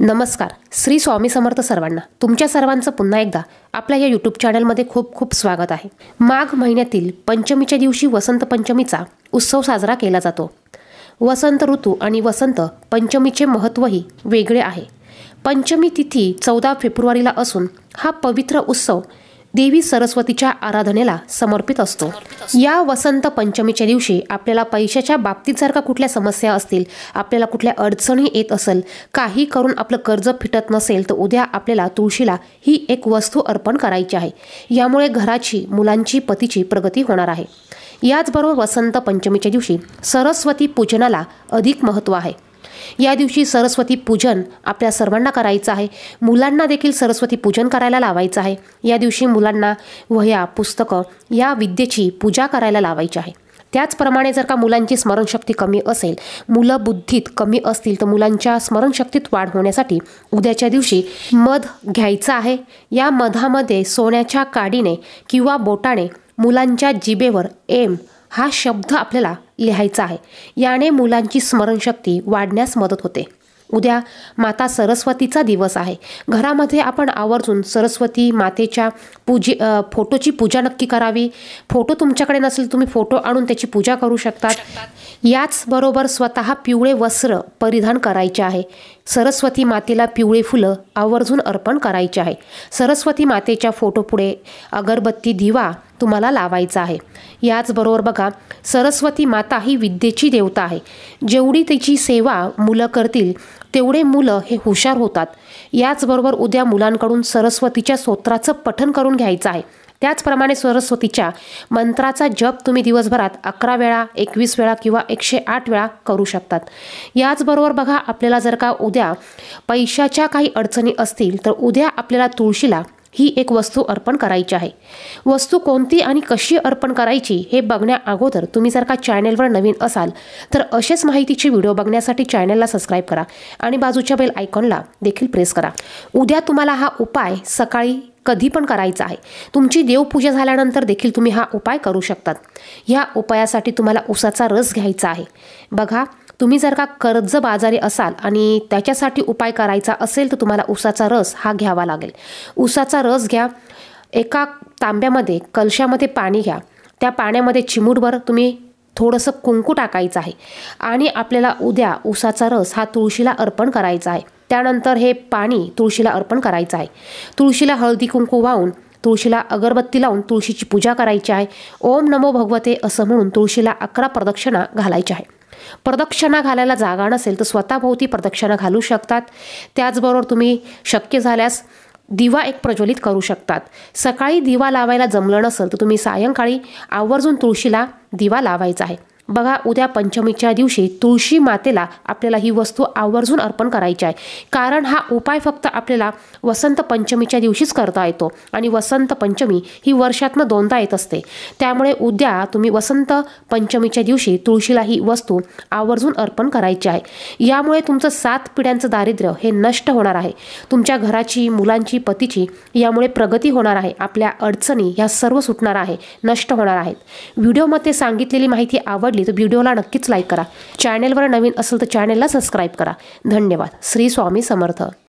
नमस्कार श्री स्वामी समर्थ सर्वांना तुमच्या सर्वांचं पुन्हा एकदा आपल्या या यूट्यूब चॅनलमध्ये खूप खूप स्वागत आहे माघ महिन्यातील पंचमीच्या दिवशी वसंत पंचमीचा उत्सव साजरा केला जातो वसंत ऋतू आणि वसंत पंचमीचे महत्त्वही वेगळे आहे पंचमी तिथी चौदा फेब्रुवारीला असून हा पवित्र उत्सव देवी सरस्वतीच्या आराधनेला समर्पित असतो या वसंत पंचमीच्या दिवशी आपल्याला पैशाच्या बाबतीत जर का कुठल्या समस्या असतील आपल्याला कुठल्या अडचणी येत असेल काही करून आपलं कर्ज फिटत नसेल तर उद्या आपल्याला तुळशीला ही एक वस्तू अर्पण करायची आहे यामुळे घराची मुलांची पतीची प्रगती होणार आहे याचबरोबर वसंत पंचमीच्या दिवशी सरस्वती पूजनाला अधिक महत्त्व आहे या दिवशी सरस्वती पूजन आपल्या सर्वांना करायचं आहे मुलांना देखील सरस्वती पूजन करायला लावायचं आहे या दिवशी मुलांना वह्या पुस्तकं या विद्येची पूजा करायला लावायची आहे त्याचप्रमाणे जर का मुलांची स्मरणशक्ती कमी असेल मुलं बुद्धीत कमी असतील तर मुलांच्या स्मरणशक्तीत वाढ होण्यासाठी उद्याच्या दिवशी मध घ्यायचा आहे या मधामध्ये सोन्याच्या काडीने किंवा बोटाने मुलांच्या जिबेवर एम हा शब्द आपल्याला लिहायचा आहे याने मुलांची स्मरणशक्ती वाढण्यास मदत होते उद्या माता सरस्वतीचा दिवस आहे घरामध्ये आपण आवर्जून सरस्वती मातेच्या पूजे फोटोची पूजा नक्की करावी फोटो तुमच्याकडे नसेल तुम्ही फोटो आणून त्याची पूजा करू शकतात याचबरोबर स्वतः पिवळे वस्त्र परिधान करायचे आहे सरस्वती मातेला पिवळे फुलं आवर्जून अर्पण करायचे आहे सरस्वती मातेच्या फोटोपुढे अगरबत्ती दिवा तुम्हाला लावायचा आहे याचबरोबर बघा सरस्वती माता ही विद्येची देवता आहे जेवढी तिची सेवा मुलं करतील तेवढे मुलं हे हुशार होतात याचबरोबर उद्या मुलांकडून सरस्वतीच्या सोत्राचं पठन करून घ्यायचं आहे त्याचप्रमाणे सरस्वतीच्या मंत्राचा जप तुम्ही दिवसभरात अकरा वेळा एकवीस वेळा किंवा एकशे आठ वेळा करू शकतात याचबरोबर बघा आपल्याला जर का उद्या पैशाच्या काही अडचणी असतील तर उद्या आपल्याला तुळशीला ही एक वस्तू अर्पण करायची आहे वस्तू कोणती आणि कशी अर्पण करायची हे बघण्या अगोदर तुम्ही जर का चॅनेलवर नवीन असाल तर असेच माहितीचे व्हिडिओ बघण्यासाठी चॅनेलला सबस्क्राईब करा आणि बाजूच्या बेल आयकॉनला देखील प्रेस करा उद्या तुम्हाला हा उपाय सकाळी कधी पण करायचा आहे तुमची देवपूजा झाल्यानंतर देखील तुम्ही हा उपाय करू शकतात ह्या उपायासाठी तुम्हाला उसाचा रस घ्यायचा आहे बघा तुम्ही जर का कर्ज बाजारी असाल आणि त्याच्यासाठी उपाय करायचा असेल तर तुम्हाला उसाचा रस हा घ्यावा लागेल उसाचा रस घ्या एका तांब्यामध्ये कलशामध्ये पाणी घ्या त्या पाण्यामध्ये चिमूटभर तुम्ही थोडंसं कुंकू टाकायचं आहे आणि आपल्याला उद्या उसाचा रस हा तुळशीला अर्पण करायचा आहे त्यानंतर हे पाणी तुळशीला अर्पण करायचं आहे तुळशीला हळदी कुंकू वाहून तुळशीला अगरबत्ती लावून तुळशीची पूजा करायची आहे ओम नमो भगवते असं म्हणून तुळशीला अकरा प्रदक्षिणा घालायची आहे प्रदक्षिणा घालायला जागा नसेल तर स्वतःभोवती प्रदक्षिणा घालू शकतात त्याचबरोबर तुम्ही शक्य झाल्यास दिवा एक प्रज्वलित करू शकतात सकाळी दिवा लावायला जमलं नसेल तर तुम्ही सायंकाळी आवर्जून तुळशीला दिवा लावायचा आहे बघा उद्या पंचमीच्या दिवशी तुळशी मातेला आपल्याला ही वस्तू आवर्जून अर्पण करायची आहे कारण हा उपाय फक्त आपल्याला वसंत पंचमीच्या दिवशीच करता येतो आणि वसंत पंचमी ही वर्षातनं दोनदा येत असते त्यामुळे उद्या तुम्ही वसंत पंचमीच्या दिवशी तुळशीला ही वस्तू आवर्जून अर्पण करायची आहे यामुळे तुमचं सात पिढ्यांचं दारिद्र्य हे नष्ट होणार आहे तुमच्या घराची मुलांची पतीची यामुळे प्रगती होणार आहे आपल्या अडचणी ह्या सर्व सुटणार आहे नष्ट होणार आहेत व्हिडिओमध्ये सांगितलेली माहिती आवड आवडली तर व्हिडिओला नक्कीच लाईक करा चॅनेलवर नवीन असेल तर चॅनेलला सबस्क्राईब करा धन्यवाद श्री स्वामी समर्थ